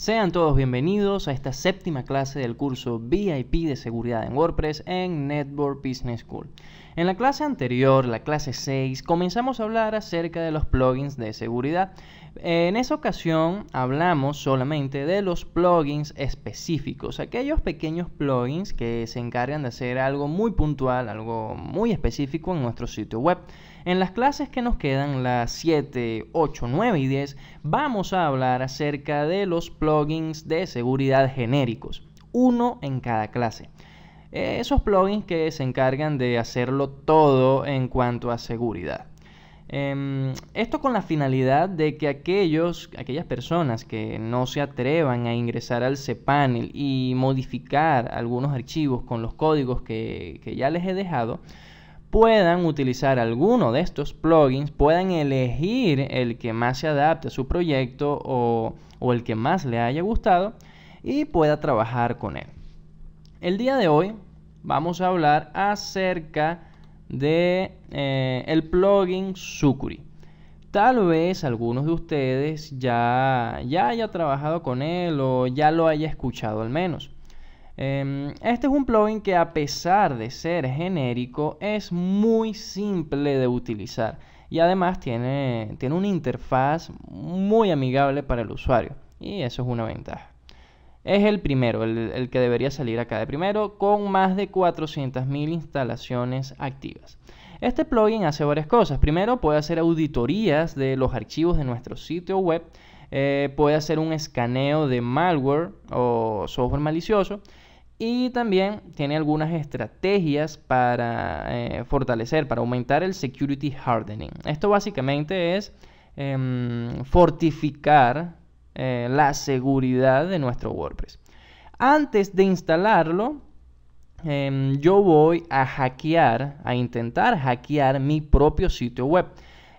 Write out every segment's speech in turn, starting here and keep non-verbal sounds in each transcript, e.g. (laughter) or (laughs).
Sean todos bienvenidos a esta séptima clase del curso VIP de seguridad en WordPress en Network Business School. En la clase anterior, la clase 6, comenzamos a hablar acerca de los plugins de seguridad. En esa ocasión hablamos solamente de los plugins específicos, aquellos pequeños plugins que se encargan de hacer algo muy puntual, algo muy específico en nuestro sitio web. En las clases que nos quedan, las 7, 8, 9 y 10, vamos a hablar acerca de los plugins de seguridad genéricos, uno en cada clase. Eh, esos plugins que se encargan de hacerlo todo en cuanto a seguridad. Em, esto con la finalidad de que aquellos, aquellas personas que no se atrevan a ingresar al cPanel y modificar algunos archivos con los códigos que ya les he dejado, puedan utilizar alguno de estos plugins, puedan elegir el que más se adapte a su proyecto o, el que más le haya gustado y pueda trabajar con él. El día de hoy vamos a hablar acerca de eh, el plugin Sucuri. Tal vez algunos de ustedes ya, ya haya trabajado con él o ya lo haya escuchado al menos. Em, este es un plugin que a pesar de ser genérico es muy simple de utilizar y además tiene, una interfaz muy amigable para el usuario y eso es una ventaja. Es el primero, el, que debería salir acá de primero con más de 400.000 instalaciones activas. Este plugin hace varias cosas. Primero puede hacer auditorías de los archivos de nuestro sitio web, eh, puede hacer un escaneo de malware o software malicioso y también tiene algunas estrategias para eh, fortalecer, para aumentar el security hardening. Esto básicamente es em, fortificar eh, la seguridad de nuestro WordPress. Antes de instalarlo, em, yo voy a hackear, a intentar hackear mi propio sitio web.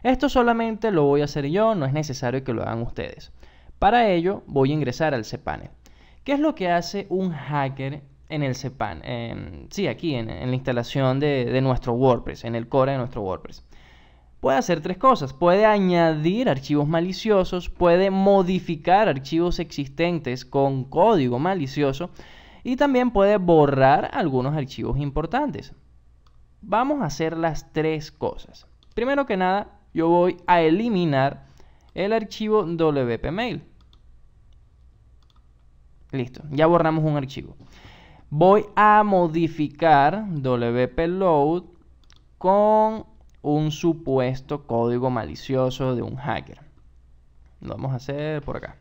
Esto solamente lo voy a hacer yo, no es necesario que lo hagan ustedes. Para ello voy a ingresar al cPanel. ¿Qué es lo que hace un hacker en el CEPAN, sí, aquí en, la instalación de, de, nuestro WordPress, en el core de nuestro WordPress. Puede hacer tres cosas, puede añadir archivos maliciosos, puede modificar archivos existentes con código malicioso y también puede borrar algunos archivos importantes. Vamos a hacer las tres cosas. Primero que nada, yo voy a eliminar el archivo wp-mail. Listo, ya borramos un archivo voy a modificar wp load con un supuesto código malicioso de un hacker. Lo vamos a hacer por acá.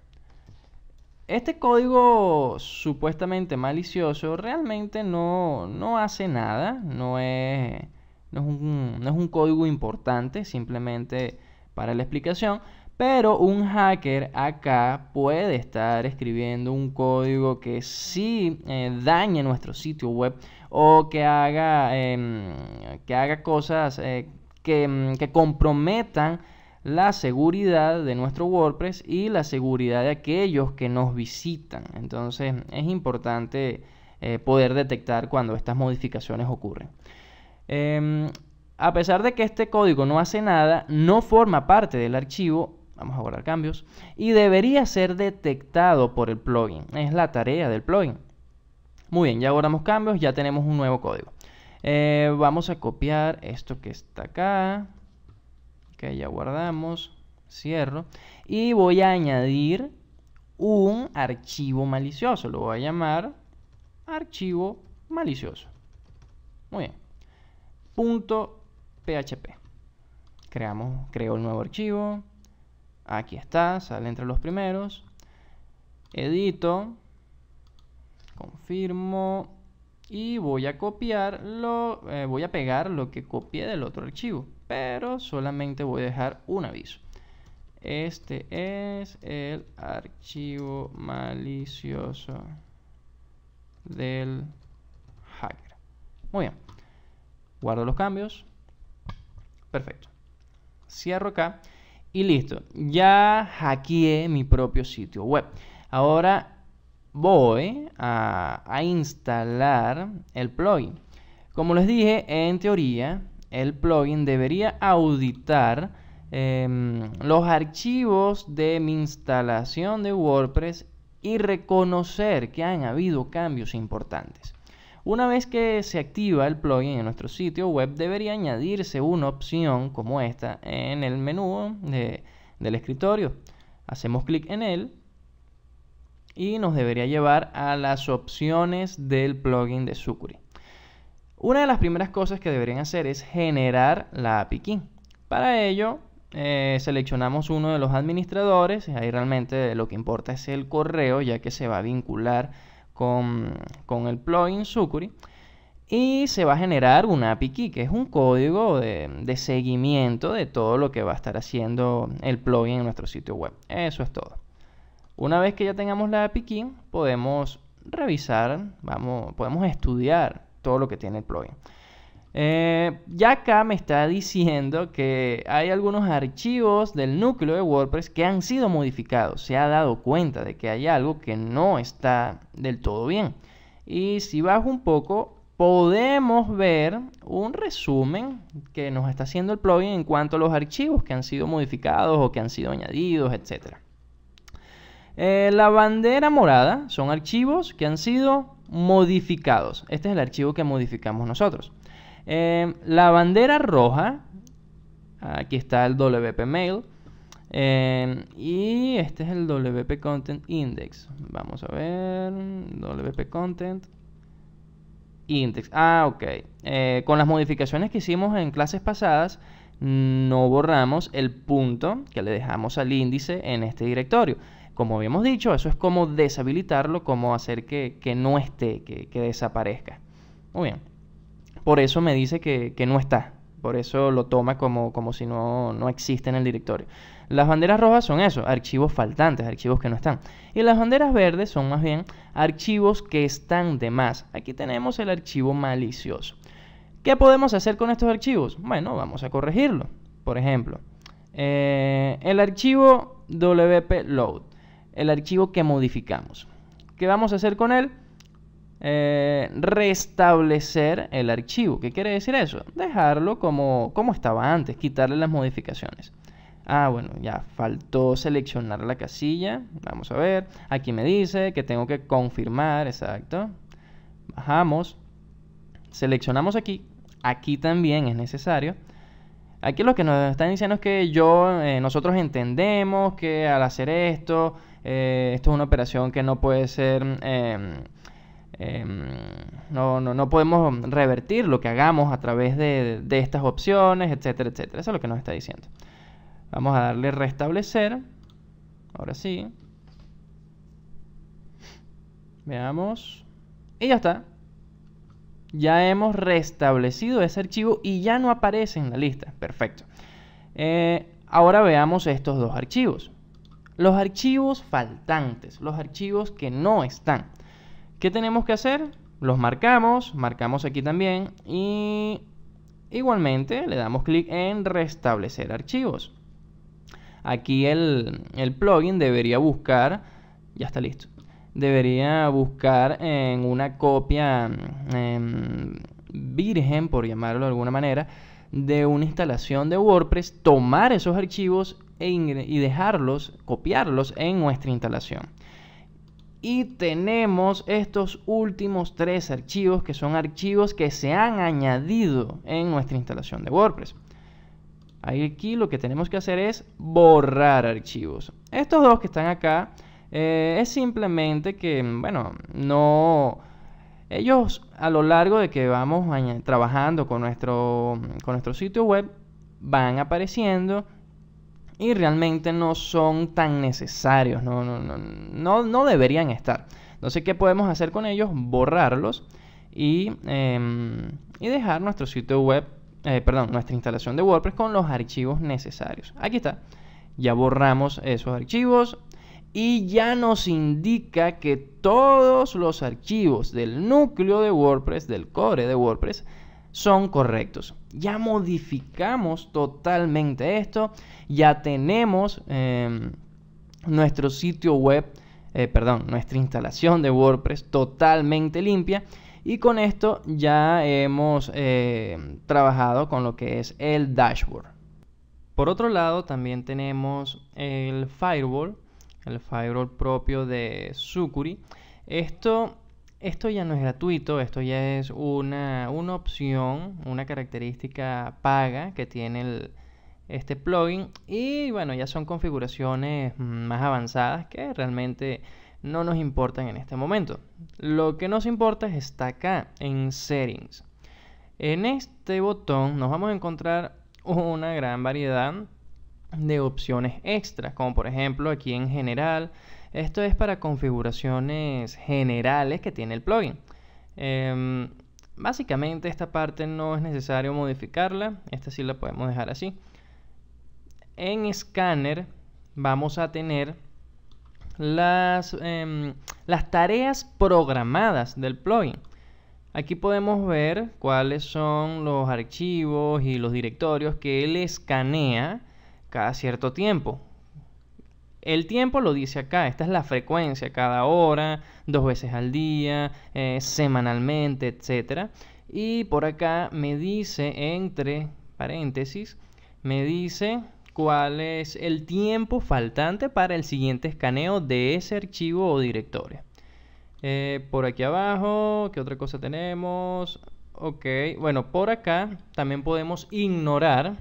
Este código supuestamente malicioso realmente no, no hace nada, no es un código importante, simplemente para la explicación, pero un hacker acá puede estar escribiendo un código que sí eh, dañe nuestro sitio web o que haga, em, que haga cosas eh, em, que, comprometan la seguridad de nuestro WordPress y la seguridad de aquellos que nos visitan. Entonces es importante eh, poder detectar cuando estas modificaciones ocurren. Em, a pesar de que este código no hace nada, no forma parte del archivo, Vamos a guardar cambios. Y debería ser detectado por el plugin. Es la tarea del plugin. Muy bien, ya guardamos cambios, ya tenemos un nuevo código. Eh, vamos a copiar esto que está acá. Que ya guardamos. Cierro. Y voy a añadir un archivo malicioso. Lo voy a llamar archivo malicioso. Muy bien. Punto PHP. Creamos, creo el nuevo archivo. Aquí está, sale entre los primeros. Edito. Confirmo. Y voy a copiar, lo, eh, voy a pegar lo que copié del otro archivo. Pero solamente voy a dejar un aviso. Este es el archivo malicioso del hacker. Muy bien. Guardo los cambios. Perfecto. Cierro acá. Y listo, ya hackeé mi propio sitio web. Ahora voy a, instalar el plugin. Como les dije, en teoría, el plugin debería auditar em, los archivos de mi instalación de WordPress y reconocer que han habido cambios importantes. Una vez que se activa el plugin en nuestro sitio web, debería añadirse una opción como esta en el menú del escritorio. Hacemos clic en él y nos debería llevar a las opciones del plugin de Sucuri. Una de las primeras cosas que deberían hacer es generar la API Key. Para ello, eh, seleccionamos uno de los administradores, ahí realmente lo que importa es el correo, ya que se va a vincular con, el plugin Sucuri y se va a generar una API key, que es un código de, seguimiento de todo lo que va a estar haciendo el plugin en nuestro sitio web. Eso es todo. Una vez que ya tengamos la API key, podemos revisar, vamos, podemos estudiar todo lo que tiene el plugin. Y eh, ya acá me está diciendo que hay algunos archivos del núcleo de WordPress que han sido modificados. Se ha dado cuenta de que hay algo que no está del todo bien. Y si bajo un poco, podemos ver un resumen que nos está haciendo el plugin en cuanto a los archivos que han sido modificados o que han sido añadidos, etc. Eh, la bandera morada son archivos que han sido modificados. Este es el archivo que modificamos nosotros. Em, la bandera roja, aquí está el WP Mail. Em, y este es el WP Content Index. Vamos a ver. WP Content Index. Ah, ok. Eh, con las modificaciones que hicimos en clases pasadas, no borramos el punto que le dejamos al índice en este directorio. Como habíamos dicho, eso es como deshabilitarlo, como hacer que, no esté, que, que desaparezca. Muy bien por eso me dice que, no está. Por eso lo toma como, como si no, no existe en el directorio. Las banderas rojas son eso, archivos faltantes, archivos que no están. Y las banderas verdes son más bien archivos que están de más. Aquí tenemos el archivo malicioso. ¿Qué podemos hacer con estos archivos? Bueno, vamos a corregirlo. Por ejemplo, eh, el archivo wp-load, el archivo que modificamos. ¿Qué vamos a hacer con él? Eh, restablecer el archivo. ¿Qué quiere decir eso? Dejarlo como, como estaba antes, quitarle las modificaciones. Ah, bueno, ya faltó seleccionar la casilla. Vamos a ver. Aquí me dice que tengo que confirmar, exacto. Bajamos. Seleccionamos aquí. Aquí también es necesario. Aquí lo que nos están diciendo es que yo, eh, nosotros entendemos que al hacer esto, eh, esto es una operación que no puede ser em, Em, no, podemos revertir lo que hagamos a través de, estas opciones, etcétera, etcétera. Eso es lo que nos está diciendo. Vamos a darle restablecer. Ahora sí. Veamos. Y ya está. Ya hemos restablecido ese archivo y ya no aparece en la lista. Perfecto. Eh, ahora veamos estos dos archivos. Los archivos faltantes, los archivos que no están. ¿Qué tenemos que hacer? Los marcamos, marcamos aquí también y igualmente le damos clic en restablecer archivos. Aquí el, el plugin debería buscar, ya está listo, debería buscar en una copia em, virgen, por llamarlo de alguna manera, de una instalación de WordPress, tomar esos archivos e y dejarlos, copiarlos en nuestra instalación y tenemos estos últimos tres archivos que son archivos que se han añadido en nuestra instalación de WordPress. Aquí lo que tenemos que hacer es borrar archivos. Estos dos que están acá eh, es simplemente que, bueno, no... Ellos a lo largo de que vamos trabajando con nuestro, con nuestro sitio web van apareciendo y realmente no son tan necesarios, no, no, no, no, no deberían estar. Entonces, ¿qué podemos hacer con ellos? Borrarlos y, em, y dejar nuestro sitio web, eh, perdón, nuestra instalación de WordPress con los archivos necesarios. Aquí está, ya borramos esos archivos y ya nos indica que todos los archivos del núcleo de WordPress, del core de WordPress, son correctos. Ya modificamos totalmente esto, ya tenemos em, nuestro sitio web, eh, perdón, nuestra instalación de WordPress totalmente limpia. Y con esto ya hemos em, trabajado con lo que es el dashboard. Por otro lado, también tenemos el firewall, el firewall propio de Sucuri. Esto esto ya no es gratuito, esto ya es una, opción, una característica paga que tiene este plugin y bueno, ya son configuraciones más avanzadas que realmente no nos importan en este momento. Lo que nos importa es está acá en settings. En este botón nos vamos a encontrar una gran variedad de opciones extras, como por ejemplo aquí en general, esto es para configuraciones generales que tiene el plugin. Em, básicamente esta parte no es necesario modificarla, esta sí la podemos dejar así. En Scanner vamos a tener las, em, las tareas programadas del plugin. Aquí podemos ver cuáles son los archivos y los directorios que él escanea cada cierto tiempo. El tiempo lo dice acá, esta es la frecuencia, cada hora, dos veces al día, eh, semanalmente, etc. Y por acá me dice, entre paréntesis, me dice cuál es el tiempo faltante para el siguiente escaneo de ese archivo o directorio. Eh, por aquí abajo, ¿qué otra cosa tenemos? Ok, bueno, por acá también podemos ignorar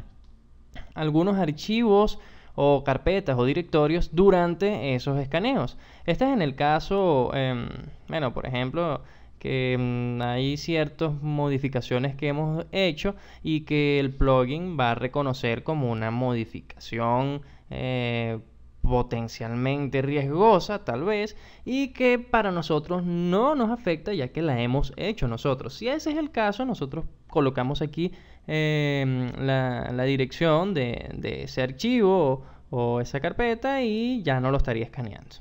algunos archivos o carpetas o directorios durante esos escaneos. Este es en el caso, em, bueno, por ejemplo, que mm, hay ciertas modificaciones que hemos hecho y que el plugin va a reconocer como una modificación eh, potencialmente riesgosa tal vez y que para nosotros no nos afecta ya que la hemos hecho nosotros. Si ese es el caso, nosotros colocamos aquí Em, la, dirección de, ese archivo o, esa carpeta y ya no lo estaría escaneando.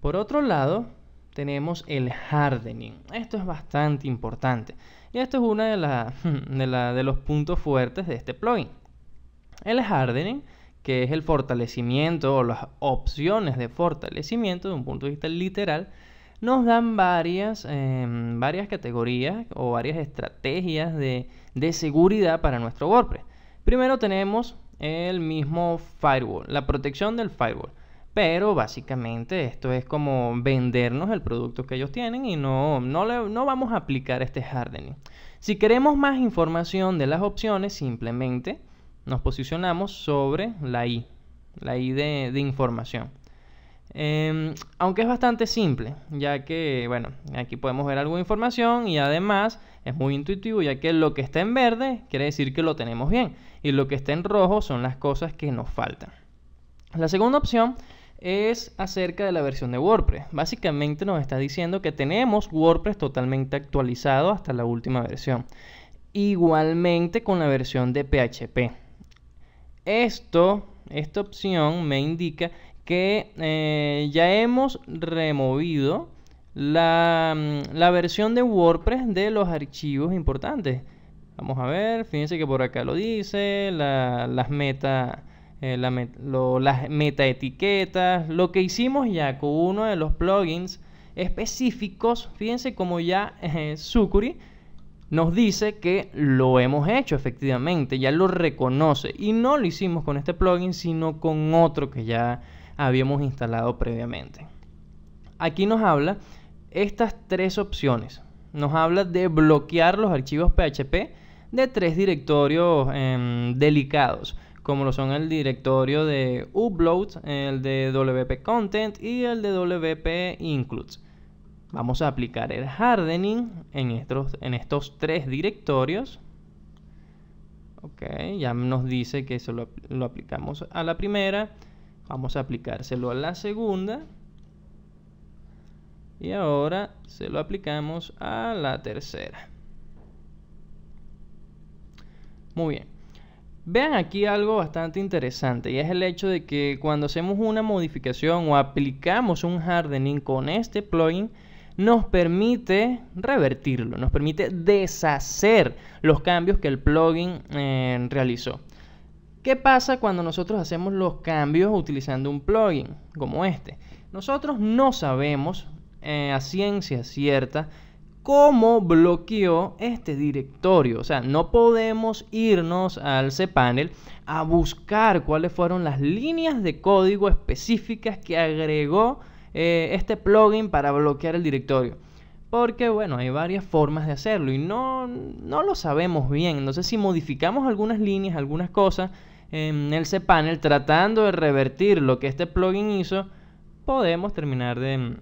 Por otro lado, tenemos el hardening. Esto es bastante importante. Y esto es uno de, (laughs) de, los puntos fuertes de este plugin. El hardening, que es el fortalecimiento o las opciones de fortalecimiento de un punto de vista literal, nos dan varias, em, varias categorías o varias estrategias de, seguridad para nuestro WordPress. Primero tenemos el mismo firewall, la protección del firewall. Pero básicamente esto es como vendernos el producto que ellos tienen y no, vamos a aplicar este hardening. Si queremos más información de las opciones, simplemente nos posicionamos sobre la I, la I de información. Em, aunque es bastante simple, ya que, bueno, aquí podemos ver alguna información y además es muy intuitivo, ya que lo que está en verde quiere decir que lo tenemos bien y lo que está en rojo son las cosas que nos faltan. La segunda opción es acerca de la versión de WordPress. Básicamente nos está diciendo que tenemos WordPress totalmente actualizado hasta la última versión. Igualmente con la versión de PHP. Esto, esta opción me indica que eh, ya hemos removido mm, la, versión de WordPress de los archivos importantes. Vamos a ver, fíjense que por acá lo dice, las meta, eh, las meta etiquetas, lo que hicimos ya con uno de los plugins específicos, fíjense como ya eh, Sucuri nos dice que lo hemos hecho efectivamente, ya lo reconoce y no lo hicimos con este plugin, sino con otro que ya habíamos instalado previamente. Aquí nos habla estas tres opciones. Nos habla de bloquear los archivos PHP de tres directorios em, delicados, como lo son el directorio de uploads, el de wp content y el de wp includes. Vamos a aplicar el hardening en estos, en estos tres directorios. Ok, ya nos dice que eso lo aplicamos a la primera Vamos a aplicárselo a la segunda. Y ahora se lo aplicamos a la tercera. Muy bien. Vean aquí algo bastante interesante y es el hecho de que cuando hacemos una modificación o aplicamos un hardening con este plugin, nos permite revertirlo, nos permite deshacer los cambios que el plugin eh, realizó. ¿Qué pasa cuando nosotros hacemos los cambios utilizando un plugin como este? Nosotros no sabemos eh, a ciencia cierta cómo bloqueó este directorio. O sea, no podemos irnos al cPanel a buscar cuáles fueron las líneas de código específicas que agregó eh, este plugin para bloquear el directorio. Porque bueno, hay varias formas de hacerlo y no, no lo sabemos bien. Entonces si modificamos algunas líneas, algunas cosas en el cPanel tratando de revertir lo que este plugin hizo, podemos terminar de,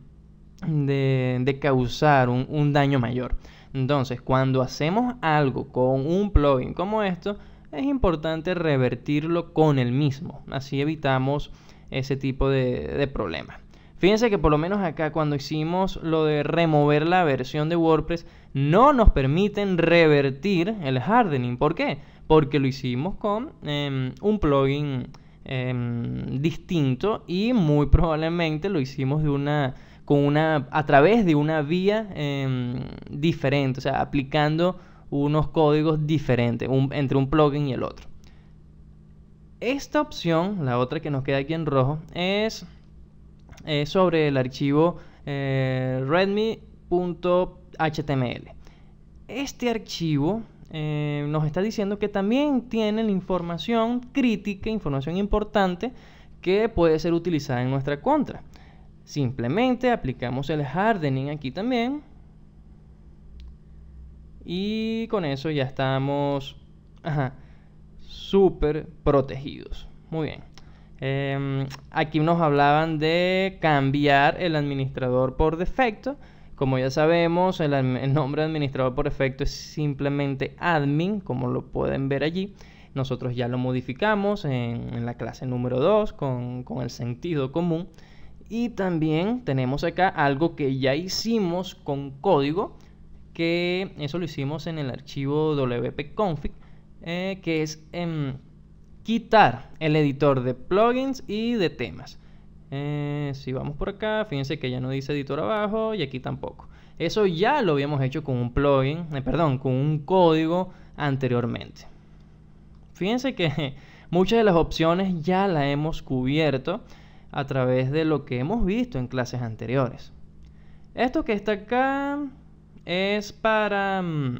de, causar un, daño mayor. Entonces cuando hacemos algo con un plugin como esto, es importante revertirlo con el mismo. Así evitamos ese tipo de, de problemas. Fíjense que por lo menos acá cuando hicimos lo de remover la versión de WordPress, no nos permiten revertir el hardening. ¿Por qué? Porque lo hicimos con em, un plugin em, distinto y muy (laughs) probablemente lo hicimos de una, con una, a través de una vía em, diferente, o sea, aplicando unos códigos diferentes entre un plugin y el otro. Esta opción, la otra que nos queda aquí en rojo, es eh, sobre el archivo eh, readme.html. Este archivo eh, nos está diciendo que también tiene la información crítica, información importante que puede ser utilizada en nuestra contra. Simplemente aplicamos el hardening aquí también. Y con eso ya estamos súper protegidos. Muy bien. Em, aquí nos hablaban de cambiar el administrador por defecto. Como ya sabemos, el, nombre de administrador por defecto es simplemente admin, como lo pueden ver allí. Nosotros ya lo modificamos en, la clase número 2 con, el sentido común. Y también tenemos acá algo que ya hicimos con código, que eso lo hicimos en el archivo wp-config, eh, que es... en em, quitar el editor de plugins y de temas. Eh, si vamos por acá, fíjense que ya no dice editor abajo y aquí tampoco. Eso ya lo habíamos hecho con un plugin, eh, perdón, con un código anteriormente. Fíjense que (laughs) muchas de las opciones ya las hemos cubierto a través de lo que hemos visto en clases anteriores. Esto que está acá es para, mm,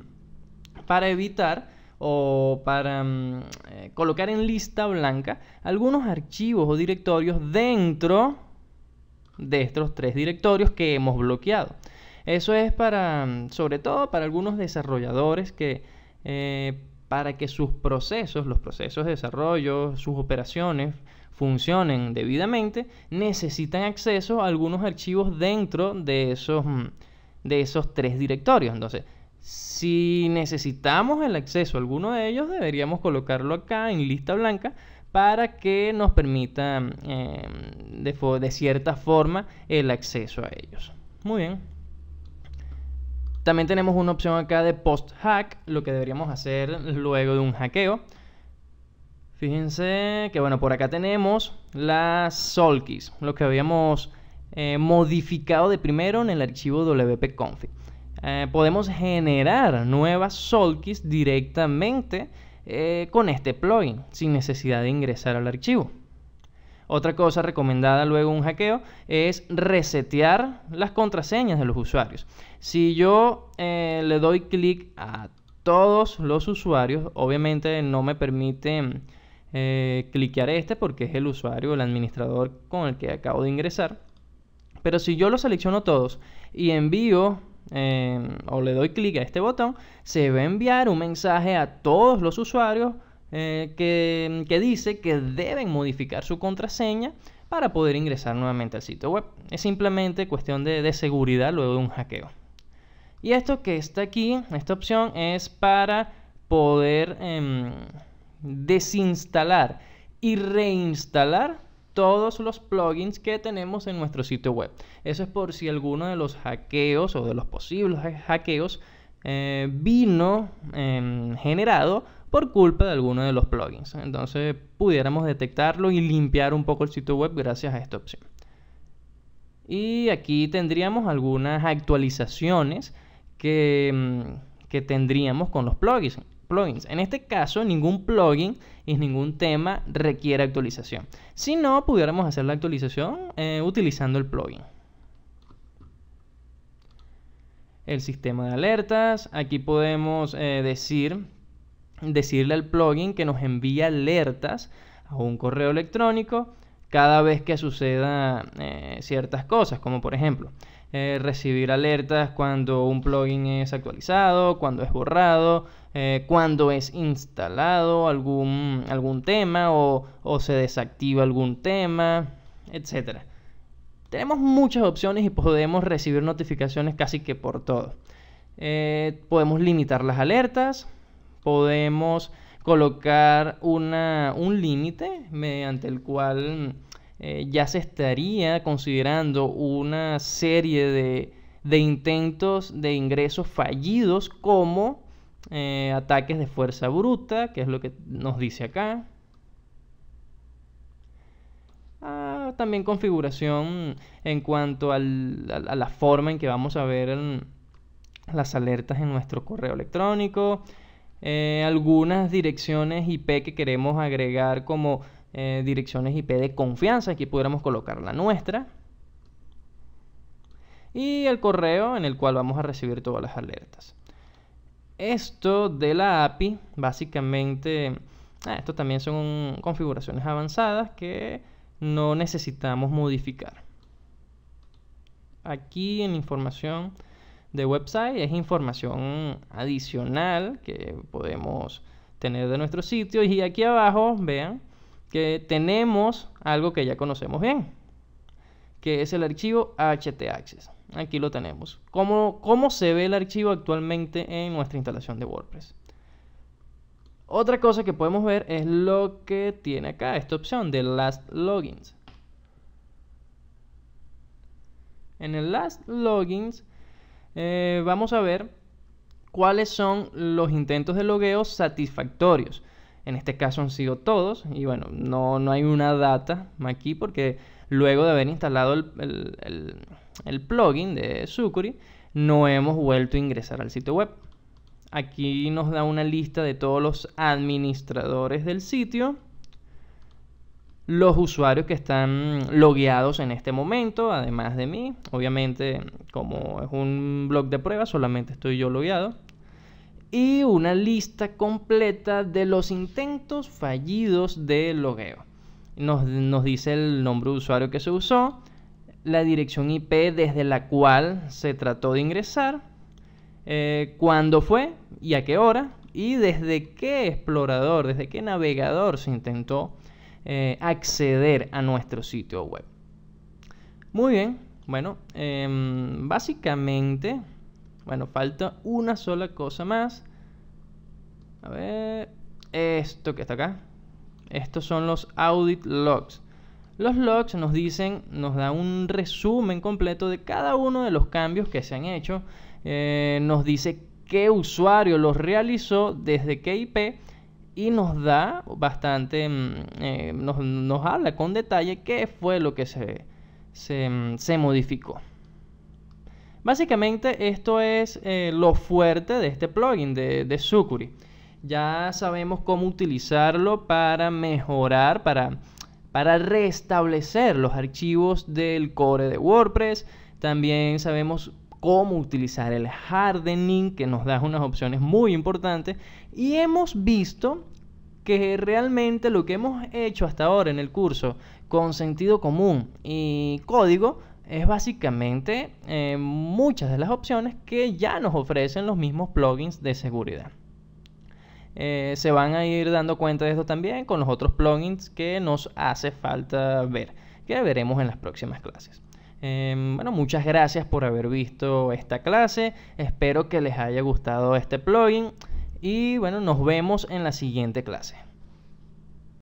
para evitar o para mm, eh, colocar en lista blanca algunos archivos o directorios dentro de estos tres directorios que hemos bloqueado. Eso es para, mm, sobre todo para algunos desarrolladores que eh, para que sus procesos, los procesos de desarrollo, sus operaciones funcionen debidamente, necesitan acceso a algunos archivos dentro de esos, mm, de esos tres directorios. Entonces, si necesitamos el acceso a alguno de ellos, deberíamos colocarlo acá en lista blanca para que nos permita em, de, cierta forma el acceso a ellos. Muy bien. También tenemos una opción acá de post-hack, lo que deberíamos hacer luego de un hackeo. Fíjense que bueno, por acá tenemos las solkeys, lo que habíamos eh, modificado de primero en el archivo wp-config. Eh, podemos generar nuevas Solkis directamente eh, con este plugin, sin necesidad de ingresar al archivo. Otra cosa recomendada luego un hackeo es resetear las contraseñas de los usuarios. Si yo eh, le doy clic a todos los usuarios, obviamente no me permite cliquear este porque es el usuario, el administrador con el que acabo de ingresar. Pero si yo los selecciono todos y envío Em, o le doy clic a este botón, se va a enviar un mensaje a todos los usuarios eh, que, dice que deben modificar su contraseña para poder ingresar nuevamente al sitio web. Es simplemente cuestión de, seguridad luego de un hackeo. Y esto que está aquí, esta opción, es para poder em, desinstalar y reinstalar todos los plugins que tenemos en nuestro sitio web. Eso es por si alguno de los hackeos o de los posibles hackeos eh, vino em, generado por culpa de alguno de los plugins. Entonces pudiéramos detectarlo y limpiar un poco el sitio web gracias a esta opción. Y aquí tendríamos algunas actualizaciones que, em, que tendríamos con los plugins plugins. En este caso, ningún plugin y ningún tema requiere actualización. Si no, pudiéramos hacer la actualización eh, utilizando el plugin. El sistema de alertas. Aquí podemos eh, decir, decirle al plugin que nos envía alertas a un correo electrónico cada vez que suceda eh, ciertas cosas, como por ejemplo recibir alertas cuando un plugin es actualizado, cuando es borrado, eh, cuando es instalado algún, algún tema o, se desactiva algún tema, etc. Tenemos muchas opciones y podemos recibir notificaciones casi que por todo. Eh, podemos limitar las alertas, podemos colocar un límite mediante el cual eh, ya se estaría considerando una serie de, de intentos de ingresos fallidos como eh, ataques de fuerza bruta, que es lo que nos dice acá. Ah, también configuración en cuanto a, la forma en que vamos a ver las alertas en nuestro correo electrónico. Eh, algunas direcciones IP que queremos agregar como eh, direcciones IP de confianza. Aquí pudiéramos colocar la nuestra. Y el correo en el cual vamos a recibir todas las alertas. Esto de la API, básicamente, ah, esto también son configuraciones avanzadas que no necesitamos modificar. Aquí en información de website es información adicional que podemos tener de nuestro sitio y aquí abajo vean que tenemos algo que ya conocemos bien que es el archivo htaccess Aquí lo tenemos. ¿Cómo, se ve el archivo actualmente en nuestra instalación de WordPress? Otra cosa que podemos ver es lo que tiene acá, esta opción de Last Logins. En el Last Logins eh, vamos a ver cuáles son los intentos de logueo satisfactorios. En este caso han sido todos y bueno, no, no hay una data aquí porque luego de haber instalado el el plugin de Sucuri, no hemos vuelto a ingresar al sitio web. Aquí nos da una lista de todos los administradores del sitio, los usuarios que están logueados en este momento, además de mí. Obviamente, como es un blog de prueba, solamente estoy yo logueado. Y una lista completa de los intentos fallidos de logueo. Nos, nos dice el nombre de usuario que se usó, la dirección IP desde la cual se trató de ingresar, eh, cuándo fue y a qué hora, y desde qué explorador, desde qué navegador se intentó eh, acceder a nuestro sitio web. Muy bien, bueno, em, básicamente, bueno, falta una sola cosa más. A ver, esto que está acá. Estos son los audit logs. Los logs nos dicen, nos da un resumen completo de cada uno de los cambios que se han hecho. Eh, nos dice qué usuario los realizó, desde qué IP y nos da bastante, mm, eh, nos, habla con detalle qué fue lo que se, se, mm, modificó. Básicamente esto es eh, lo fuerte de este plugin de, de Sucuri. Ya sabemos cómo utilizarlo para mejorar, para para restablecer los archivos del core de WordPress. También sabemos cómo utilizar el hardening, que nos da unas opciones muy importantes. Y hemos visto que realmente lo que hemos hecho hasta ahora en el curso con sentido común y código es básicamente eh, muchas de las opciones que ya nos ofrecen los mismos plugins de seguridad. Eh, se van a ir dando cuenta de esto también con los otros plugins que nos hace falta ver, que veremos en las próximas clases. Em, bueno, muchas gracias por haber visto esta clase, espero que les haya gustado este plugin y bueno, nos vemos en la siguiente clase.